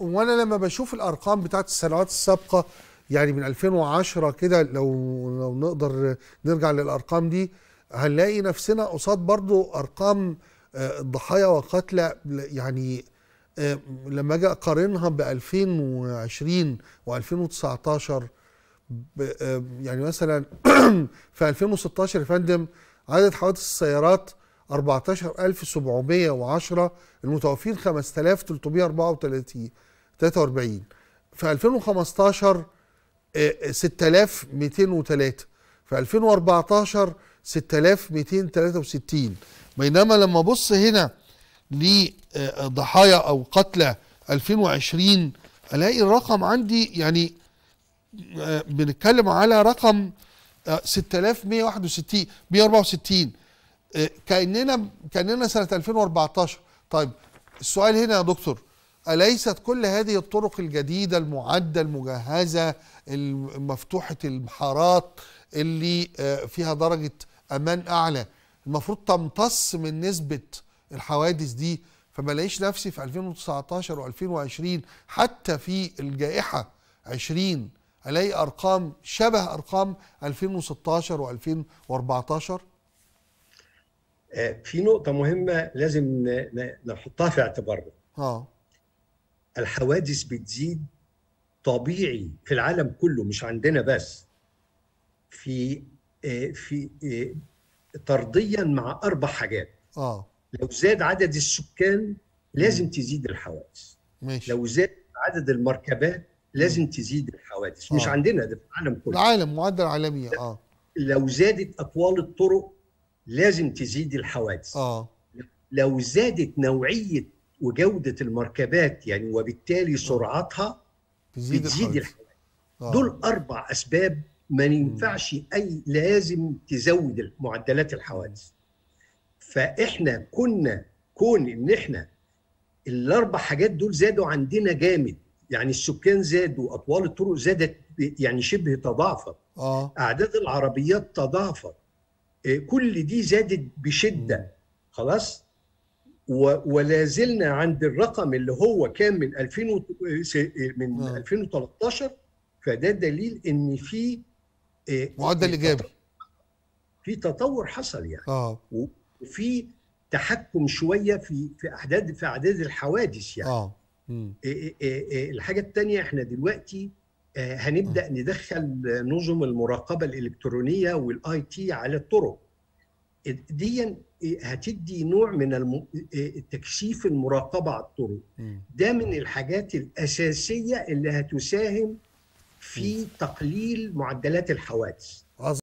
وانا لما بشوف الارقام بتاعت السنوات السابقه يعني من 2010 كده لو لو نقدر نرجع للارقام دي هنلاقي نفسنا قصاد برضو ارقام الضحايا أه، والقتلى يعني أه، لما اجي اقارنها ب 2020 أه، و2019 يعني مثلا في 2016 يا فندم عدد حوادث السيارات 14710 المتوفين 5334 43 في 2015 6203 آه، آه، في 2014 6263 بينما لما ابص هنا لضحايا آه، او قتلى 2020 الاقي الرقم عندي يعني بنتكلم على رقم 6161 164 إيه، كاننا كاننا سنه 2014 طيب السؤال هنا يا دكتور أليست كل هذه الطرق الجديدة المعدة المجهزة مفتوحة الحارات اللي آه، فيها درجة أمان أعلى المفروض تمتص من نسبة الحوادث دي فما لقيش نفسي في 2019 و2020 حتى في الجائحة 20 ألاقي أرقام شبه أرقام 2016 و2014 آه، في نقطة مهمة لازم نحطها في اعتبارنا. اه الحوادث بتزيد طبيعي في العالم كله مش عندنا بس. في آه، في آه، طرديا مع أربع حاجات. اه لو زاد عدد السكان لازم تزيد الحوادث. ماشي. لو زاد عدد المركبات لازم تزيد الحوادث، آه. مش عندنا ده في العالم كله. العالم معدل عالمي اه. لو زادت أطوال الطرق لازم تزيد الحوادث اه لو زادت نوعيه وجوده المركبات يعني وبالتالي آه. سرعتها بتزيد الحوادث, الحوادث. آه. دول اربع اسباب ما ينفعش اي لازم تزود معدلات الحوادث فاحنا كنا كون ان احنا الاربع حاجات دول زادوا عندنا جامد يعني السكان زادوا اطوال الطرق زادت يعني شبه تضاعفت اه اعداد العربيات تضاعفت إيه، كل دي زادت بشده خلاص ولا زلنا عند الرقم اللي هو كان من 2000 من 2013 نعم. فده دليل ان في إيه، معدل ايجابي في تطور حصل يعني اه وفي تحكم شويه في في اعداد في اعداد الحوادث يعني اه إيه، الحاجه الثانيه احنا دلوقتي آه، هنبدا ندخل نظم المراقبه الالكترونيه والاي تي على الطرق دي إيه، هتدي نوع من إيه، تكشيف المراقبه على الطرق ده من الحاجات الاساسيه اللي هتساهم في تقليل معدلات الحوادث